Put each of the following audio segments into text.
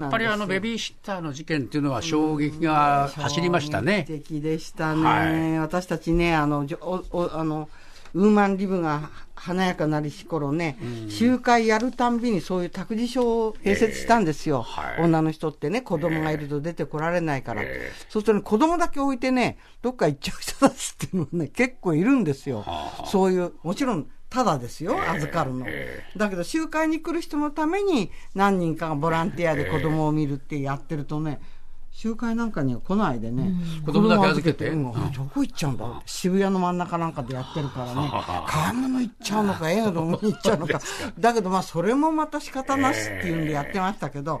やっぱりあのベビーシッターの事件っていうのは衝撃が走りましたね。衝撃でしたね。はい、私たちね、あの、おおあの、ウーマンリブが華やかなりし頃ね、うん、集会やるたんびにそういう託児所を併設したんですよ、えー、女の人ってね、子供がいると出てこられないから、えー、そうすると、ね、子供だけ置いてね、どっか行っちゃう人たちっていうのはね、結構いるんですよ、はあ、そういう、もちろんただですよ、預かるの。だけど、集会に来る人のために、何人かがボランティアで子供を見るってやってるとね、集会なんかには来ないでね、子供だけ預けて、どこ行っちゃうんだろう、渋谷の真ん中なんかでやってるからね、買い物行っちゃうのか、映画で見に行っちゃうのか、だけどまあ、それもまた仕方なしっていうんでやってましたけど、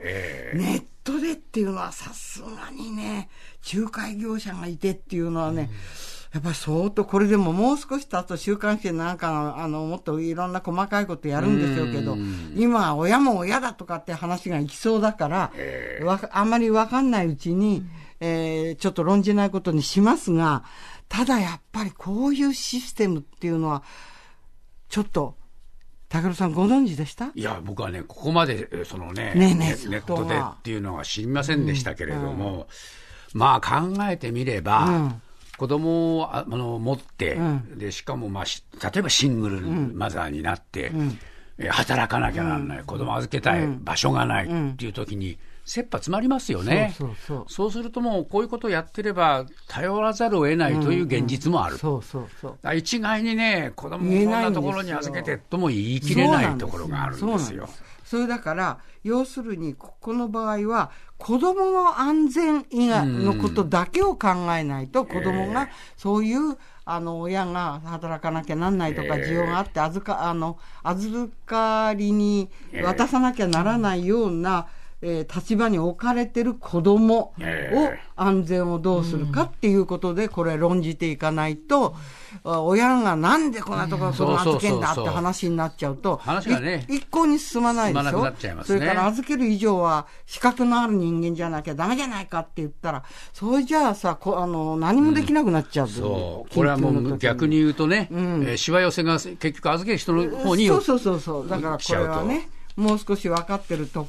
ネットでっていうのはさすがにね、仲介業者がいてっていうのはね、うんやっぱり相当これでももう少し経つと週刊誌なんかあのもっといろんな細かいことやるんでしょうけど今親も親だとかって話がいきそうだからわあんまりわかんないうちに、えー、ちょっと論じないことにしますがただやっぱりこういうシステムっていうのはちょっと武郎さんご存知でしたいや僕はねここまでそのねねねネットでっていうのは知りませんでしたけれども、うんうん、まあ考えてみれば、うん子供をあの持って、うん、でしかも、まあ、例えばシングルマザーになって、うん、働かなきゃならない、子供預けたい場所がないっていう時に、切羽詰まりますよねそうするともうこういうことをやってれば頼らざるを得ないという現実もある、一概にね子供をこんなところに預けてとも言い切れないところがあるんですよ。それだから、要するに、ここの場合は、子供の安全以外のことだけを考えないと、子供が、そういう、あの、親が働かなきゃなんないとか、需要があって、預か、あの、預かりに渡さなきゃならないような、えー、立場に置かれてる子供を安全をどうするかっていうことで、これ論じていかないと、親がなんでこんなところ子供預けんだって話になっちゃうと、一向に進まないでしょ。ね、それから預ける以上は資格のある人間じゃなきゃだめじゃないかって言ったら、それじゃあさ、こあの何もできなくなっちゃう、うん、そう。これはもう逆に言うとね、うん、えー、しわ寄せが結局預ける人の方にそうそうそうそう。だからこれはね。もう少し分かってると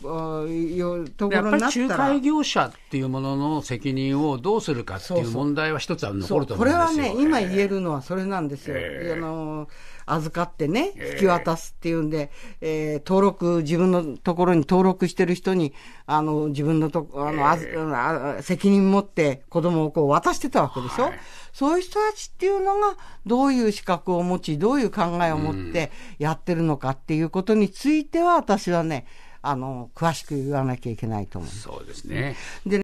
いうところになったら仲介業者っていうものの責任をどうするかっていう問題は一つは残ると思うんですよこれはね、今言えるのはそれなんですよ。えー、あの預かってね、引き渡すっていうんで、えー、登録、自分のところに登録してる人に、あの、自分のと、あの、ああ責任持って子供をこう渡してたわけでしょ、はい、そういう人たちっていうのが、どういう資格を持ち、どういう考えを持ってやってるのかっていうことについては、私私はね、あの、詳しく言わなきゃいけないと思う。そうですね。で